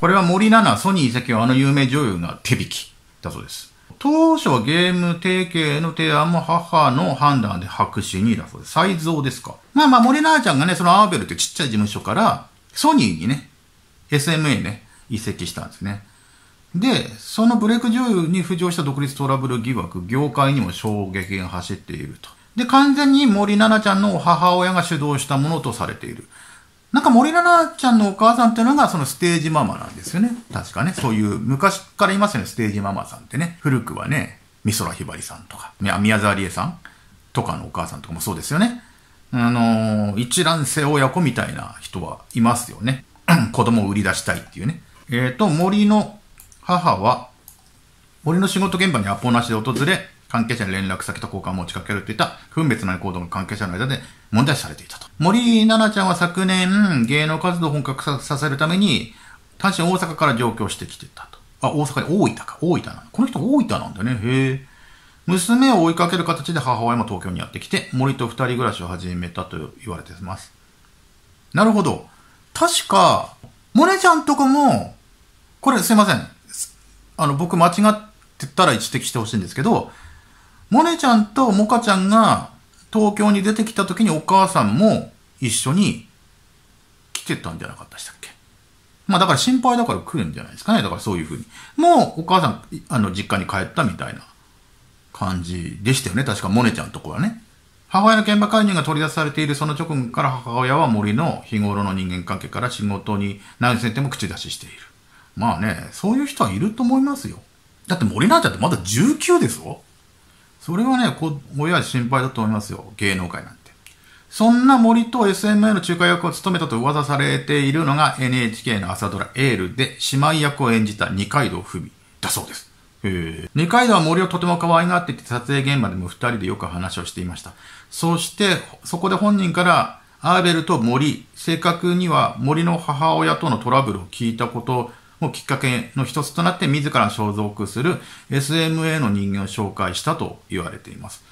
これは森七菜、ソニー遺跡をあの有名女優が手引きだそうです。当初はゲーム提携の提案も母の判断で白紙にだそうです。再造ですか。まあまあ、森菜ちゃんがね、そのアーベルってちっちゃい事務所から、ソニーにね、SMA ね、移籍したんですね。で、そのブレイク女優に浮上した独立トラブル疑惑、業界にも衝撃が走っていると。で、完全に森七菜ちゃんの母親が主導したものとされている。なんか森七菜ちゃんのお母さんっていうのがそのステージママなんですよね。確かね。そういう昔からいますよね、ステージママさんってね。古くはね、美空ひばりさんとか、宮沢りえさんとかのお母さんとかもそうですよね。あのー、一卵性親子みたいな人はいますよね。子供を売り出したいっていうね。えっ、ー、と、森の母は、森の仕事現場にアポなしで訪れ、関係者に連絡先と交換を持ちかけるといった分別のない行動が関係者の間で問題視されていたと。森奈々ちゃんは昨年、芸能活動を本格化させるために、単身大阪から上京してきてたと。あ、大阪に大分か。大分なの。この人大分なんだね。へえ。娘を追いかける形で母親も東京にやってきて、森と二人暮らしを始めたと言われてます。なるほど。確か、モネちゃんとかも、これすいません。あの、僕間違ってたら指摘してほしいんですけど、モネちゃんとモカちゃんが東京に出てきた時にお母さんも一緒に来てたんじゃなかったでしたっけまあだから心配だから来るんじゃないですかね。だからそういうふうに。もうお母さん、あの、実家に帰ったみたいな感じでしたよね。確かモネちゃんとこはね。母親の現場介入が取り出されているその直後から母親は森の日頃の人間関係から仕事に何せても口出ししている。まあね、そういう人はいると思いますよ。だって森なんちゃってまだ19ですよ。それはね、こ親は心配だと思いますよ。芸能界なんて。そんな森と SMA の仲介役を務めたと噂されているのが NHK の朝ドラエールで姉妹役を演じた二階堂ふみだそうです。二階堂は森をとても可愛がっていて撮影現場でも二人でよく話をしていました。そして、そこで本人からアーベルと森、正確には森の母親とのトラブルを聞いたことをきっかけの一つとなって自ら所属する SMA の人間を紹介したと言われています。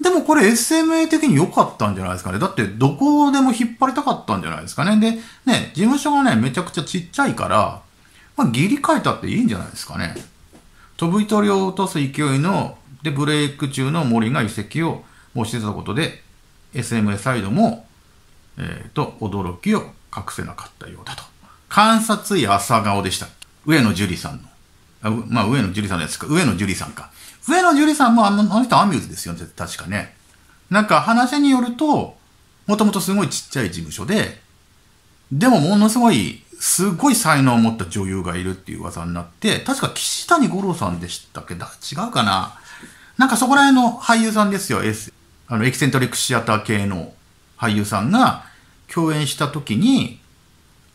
でもこれ SMA 的に良かったんじゃないですかね。だってどこでも引っ張りたかったんじゃないですかね。で、ね、事務所がね、めちゃくちゃちっちゃいから、まあ、ギリ書いたっていいんじゃないですかね。飛ぶ鳥を落とす勢いの、で、ブレイク中の森が遺跡を申し出たことで、SMA サイドも、えっ、ー、と、驚きを隠せなかったようだと。観察医朝顔でした。上野樹里さんの。あまあ、上野樹里さんのやつか。上野樹里さんか。上野樹里さんもあのあの人アミューズですよね、確かね。なんか話によると、もともとすごいちっちゃい事務所で、でもものすごい、すごい才能を持った女優がいるっていう噂になって、確か岸谷五郎さんでしたけど、違うかななんかそこら辺の俳優さんですよ、あの、エキセントリックシアター系の俳優さんが共演した時に、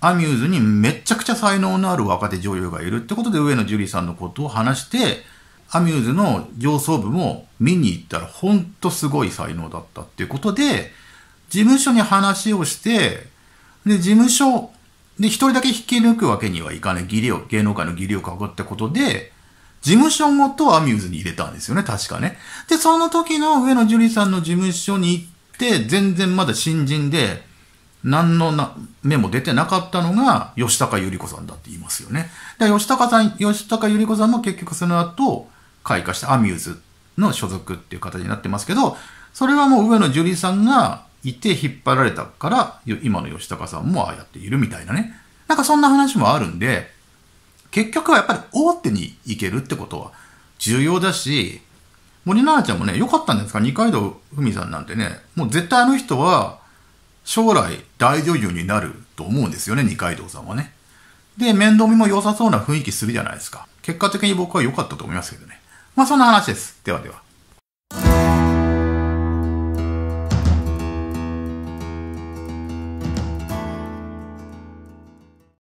アミューズにめちゃくちゃ才能のある若手女優がいるってことで上野樹里さんのことを話して、アミューズの上層部も見に行ったらほんとすごい才能だったっていうことで、事務所に話をして、で、事務所で一人だけ引き抜くわけにはいかない義理を、芸能界の義理をかくってことで、事務所ごとアミューズに入れたんですよね、確かね。で、その時の上野樹里さんの事務所に行って、全然まだ新人で、何のな目も出てなかったのが吉高由里子さんだって言いますよね。で吉高さん、吉高由里子さんも結局その後、開花したアミューズの所属っていう形になってますけど、それはもう上野樹里さんがいて引っ張られたから、今の吉高さんもああやっているみたいなね。なんかそんな話もあるんで、結局はやっぱり大手に行けるってことは重要だし、森奈々ちゃんもね、良かったんですか二階堂ふみさんなんてね、もう絶対あの人は、将来大女優になると思うんですよね、二階堂さんはね。で、面倒見も良さそうな雰囲気するじゃないですか。結果的に僕は良かったと思いますけどね。まあそんな話です。ではでは。